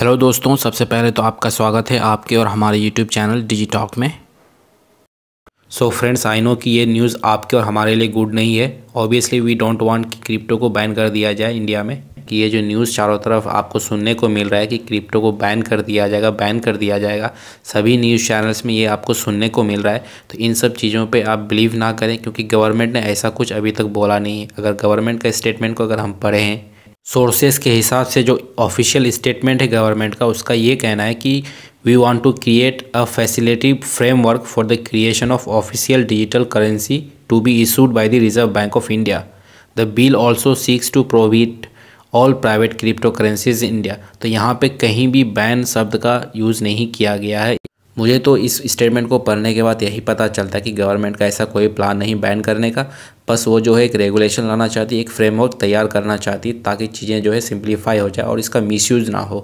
hello दोस्तों सबसे पहले तो आपका स्वागत है आपके और हमारे यूट्यूब चैनल डिजी टॉक में सो फ्रेंड्स आई नो कि ये न्यूज़ आपके और हमारे लिए गुड नहीं है ऑब्वियसली वी डोंट वांट कि क्रिप्टो को बैन कर दिया जाए इंडिया में कि ये जो न्यूज़ चारों तरफ आपको सुनने को मिल रहा है कि क्रिप्टो को बैन कर दिया जाएगा बैन कर दिया जाएगा सभी न्यूज़ चैनल्स में ये आपको सुनने को मिल रहा है तो इन सब चीज़ों पे आप बिलीव ना करें क्योंकि गवर्नमेंट ने ऐसा कुछ अभी तक बोला नहीं है अगर गवर्नमेंट का स्टेटमेंट को अगर हम पढ़े हैं सोर्सेज के हिसाब से जो ऑफिशियल स्टेटमेंट है गवर्नमेंट का उसका ये कहना है कि we want to create a facility framework for the creation of official digital currency to be issued by the Reserve Bank of India the bill also seeks to prohibit all private crypto currencies India तो यहाँ पे कहीं भी ban शब्द का use नहीं किया गया है मुझे तो इस स्टेटमेंट को पढ़ने के बाद यही पता चलता है कि गवर्नमेंट का ऐसा कोई प्लान नहीं बैन करने का बस वो जो है एक रेगुलेशन लाना चाहती है एक फ्रेमवर्क तैयार करना चाहती ताकि चीज़ें जो है सिंप्लीफाई हो जाए और इसका मिसयूज़ ना हो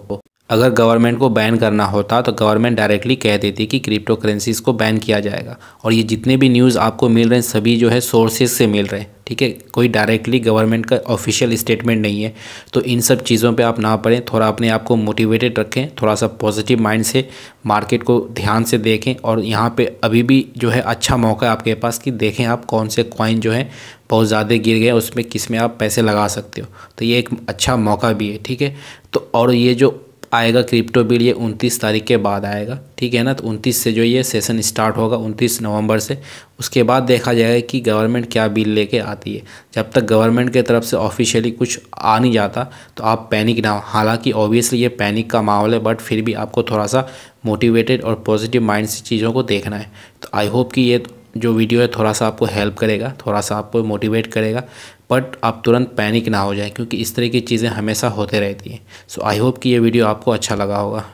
अगर गवर्नमेंट को बैन करना होता तो गवर्नमेंट डायरेक्टली कह देती कि क्रिप्टो करेंसीज को बैन किया जाएगा और ये जितने भी न्यूज़ आपको मिल रहे हैं सभी जो है सोर्सेज से मिल रहे हैं ठीक है कोई डायरेक्टली गवर्नमेंट का ऑफिशियल स्टेटमेंट नहीं है तो इन सब चीज़ों पे आप ना पढ़ें थोड़ा अपने आप को मोटिवेटेड रखें थोड़ा सा पॉजिटिव माइंड से मार्केट को ध्यान से देखें और यहाँ पर अभी भी जो है अच्छा मौका है आपके पास कि देखें आप कौन से कॉइन जो है बहुत ज़्यादा गिर गए उसमें किस में आप पैसे लगा सकते हो तो ये एक अच्छा मौका भी है ठीक है तो और ये जो आएगा क्रिप्टो बिल ये उनतीस तारीख के बाद आएगा ठीक है ना तो उनतीस से जो ये सेशन स्टार्ट होगा उनतीस नवंबर से उसके बाद देखा जाएगा कि गवर्नमेंट क्या बिल लेके आती है जब तक गवर्नमेंट के तरफ से ऑफिशियली कुछ आ नहीं जाता तो आप पैनिक ना हालांकि ऑब्वियसली ये पैनिक का माहौल है बट फिर भी आपको थोड़ा सा मोटिवेटेड और पॉजिटिव माइंड से चीज़ों को देखना है तो आई होप कि ये जो वीडियो है थोड़ा सा आपको हेल्प करेगा थोड़ा सा आपको मोटिवेट करेगा बट आप तुरंत पैनिक ना हो जाए क्योंकि इस तरह की चीज़ें हमेशा होते रहती हैं सो आई होप कि ये वीडियो आपको अच्छा लगा होगा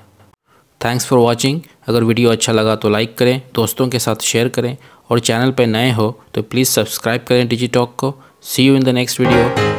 थैंक्स फॉर वॉचिंग अगर वीडियो अच्छा लगा तो लाइक करें दोस्तों के साथ शेयर करें और चैनल पर नए हो तो प्लीज़ सब्सक्राइब करें डिजी टॉक को see you in the next video